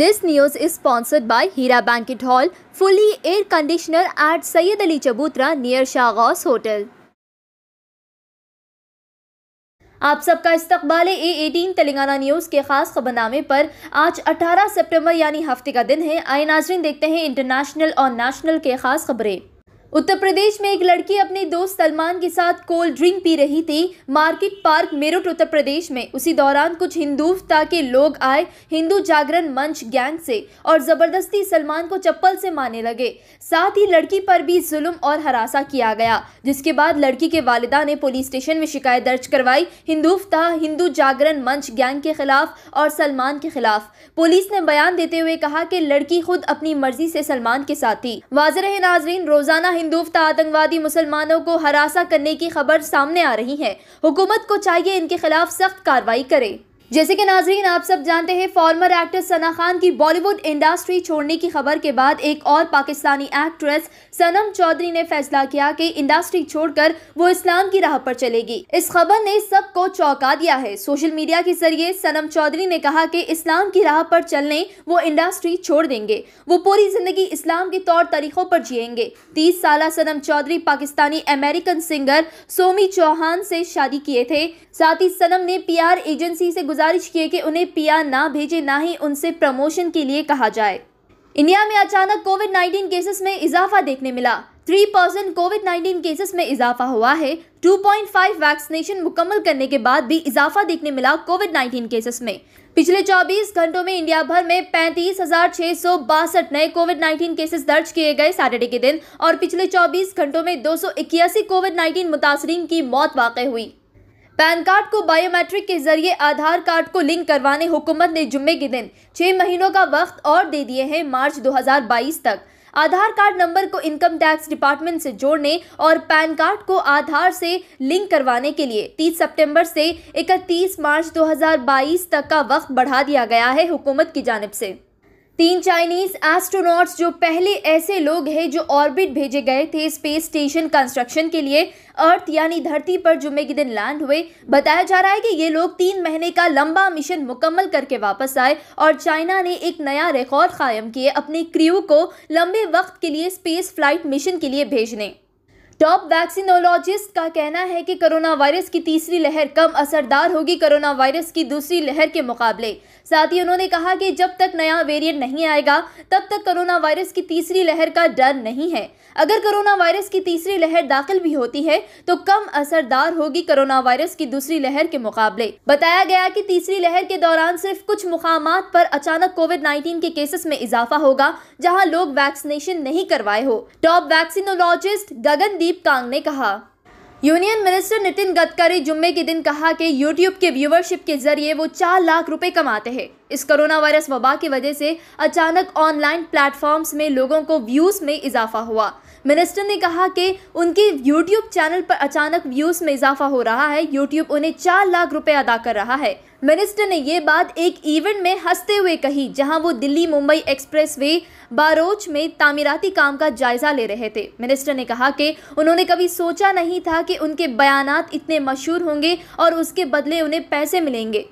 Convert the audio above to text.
this news is sponsored by Heera bank hall fully air conditioner at Syed Ali Chabutra near शाहगास hotel आप सबका इस्तकबाल A eighteen Telangana news के खास खबरनामे पर आज 18 सितंबर यानी हफ्ते का दिन है आए नाजरीन देखते हैं इंटरनेशनल और नेशनल के खास खबरें उत्तर प्रदेश में एक लड़की अपने दोस्त सलमान के साथ कोल्ड ड्रिंक पी रही थी मार्केट पार्क मेरठ उत्तर प्रदेश में उसी दौरान कुछ हिंदुता के लोग आए हिंदू जागरण मंच गैंग से और जबरदस्ती सलमान को चप्पल से मारने लगे साथ ही लड़की पर भी जुल्म और हरासा किया गया जिसके बाद लड़की के वालिदा ने पुलिस स्टेशन में शिकायत दर्ज करवाई हिंदुफ्ता हिंदू जागरण मंच गैंग के खिलाफ और सलमान के खिलाफ पुलिस ने बयान देते हुए कहा कि लड़की खुद अपनी मर्जी से सलमान के साथ थी वाजरे नाजरीन रोजाना हिंदूफ्ता आतंकवादी मुसलमानों को हरासा करने की खबर सामने आ रही है हुकूमत को चाहिए इनके खिलाफ सख्त कार्रवाई करे जैसे कि नाजरीन आप सब जानते हैं फॉर्मर एक्टर सना खान की बॉलीवुड इंडस्ट्री छोड़ने की खबर के बाद एक और पाकिस्तानी एक्ट्रेस सनम चौधरी ने फैसला किया कि इंडस्ट्री छोड़कर वो इस्लाम की राह पर चलेगी इस खबर ने सबको चौंका दिया है सोशल मीडिया के जरिए सनम चौधरी ने कहा कि इस्लाम की राह पर चलने वो इंडस्ट्री छोड़ देंगे वो पूरी जिंदगी इस्लाम के तौर तरीकों पर जियेंगे तीस साल सनम चौधरी पाकिस्तानी अमेरिकन सिंगर सोमी चौहान से शादी किए थे साथ ही सनम ने पी एजेंसी से गुजर गुजारिश किए कि उन्हें पिया ना भेजे ना ही उनसे प्रमोशन के लिए कहा जाए इंडिया में अचानक कोविड 19 केसेस में इजाफा देखने मिला थ्री परसेंट कोविड 19 केसेस में इजाफा हुआ है 2.5 वैक्सीनेशन मुकम्मल करने के बाद भी इजाफा देखने मिला कोविड 19 केसेस में पिछले 24 घंटों में इंडिया भर में पैंतीस नए कोविड 19 केसेस दर्ज किए गए सैटरडे के दिन और पिछले 24 घंटों में दो कोविड 19 मुतासरीन की मौत वाक़ हुई पैन कार्ड को बायोमेट्रिक के जरिए आधार कार्ड को लिंक करवाने हुकूमत ने जुम्मे के दिन छह महीनों का वक्त और दे दिए हैं मार्च 2022 तक आधार कार्ड नंबर को इनकम टैक्स डिपार्टमेंट से जोड़ने और पैन कार्ड को आधार से लिंक करवाने के लिए 30 सितंबर से 31 मार्च 2022 तक का वक्त बढ़ा दिया गया है हुकूमत की जानब से तीन चाइनीज एस्ट्रोनॉट्स जो पहले ऐसे लोग हैं जो ऑर्बिट भेजे गए थे स्पेस स्टेशन कंस्ट्रक्शन के लिए अर्थ यानी धरती पर जुम्मे के दिन लैंड हुए बताया जा रहा है कि ये लोग तीन महीने का लंबा मिशन मुकम्मल करके वापस आए और चाइना ने एक नया रिकॉर्ड कायम किए अपने क्रियो को लंबे वक्त के लिए स्पेस फ्लाइट मिशन के लिए भेजने टॉप वैक्सीनोलॉजिस्ट का कहना है कि कोरोना वायरस की तीसरी लहर कम असरदार होगी कोरोना वायरस की दूसरी लहर के मुकाबले साथ ही उन्होंने कहा कि जब तक नया वेरिएंट नहीं आएगा तब तक कोरोना वायरस की तीसरी लहर का डर नहीं है अगर कोरोना वायरस की तीसरी लहर दाखिल भी होती है तो कम असरदार होगी कोरोना वायरस की दूसरी लहर के मुकाबले बताया गया कि तीसरी लहर के दौरान सिर्फ कुछ मुकाम पर अचानक कोविड 19 के केसेस में इजाफा होगा जहां लोग वैक्सीनेशन नहीं करवाए हो टॉप वैक्सीनोलॉजिस्ट गगनदीप संदीप कांग ने कहा यूनियन मिनिस्टर नितिन गडकरी जुम्मे के दिन कहा कि यूट्यूब के व्यूवरशिप के जरिए वो चार लाख रुपए कमाते हैं इस कोरोना वायरस वबा की वजह से अचानक ऑनलाइन प्लेटफॉर्म्स में लोगों को व्यूज़ में इजाफा हुआ मिनिस्टर ने कहा कि उनके यूट्यूब चैनल पर अचानक व्यूज़ में इजाफा हो रहा है यूट्यूब उन्हें चार लाख रुपए अदा कर रहा है मिनिस्टर ने ये बात एक इवेंट में हंसते हुए कही जहां वो दिल्ली मुंबई एक्सप्रेसवे बारोच में तामीराती काम का जायजा ले रहे थे मिनिस्टर ने कहा कि उन्होंने कभी सोचा नहीं था कि उनके बयान इतने मशहूर होंगे और उसके बदले उन्हें पैसे मिलेंगे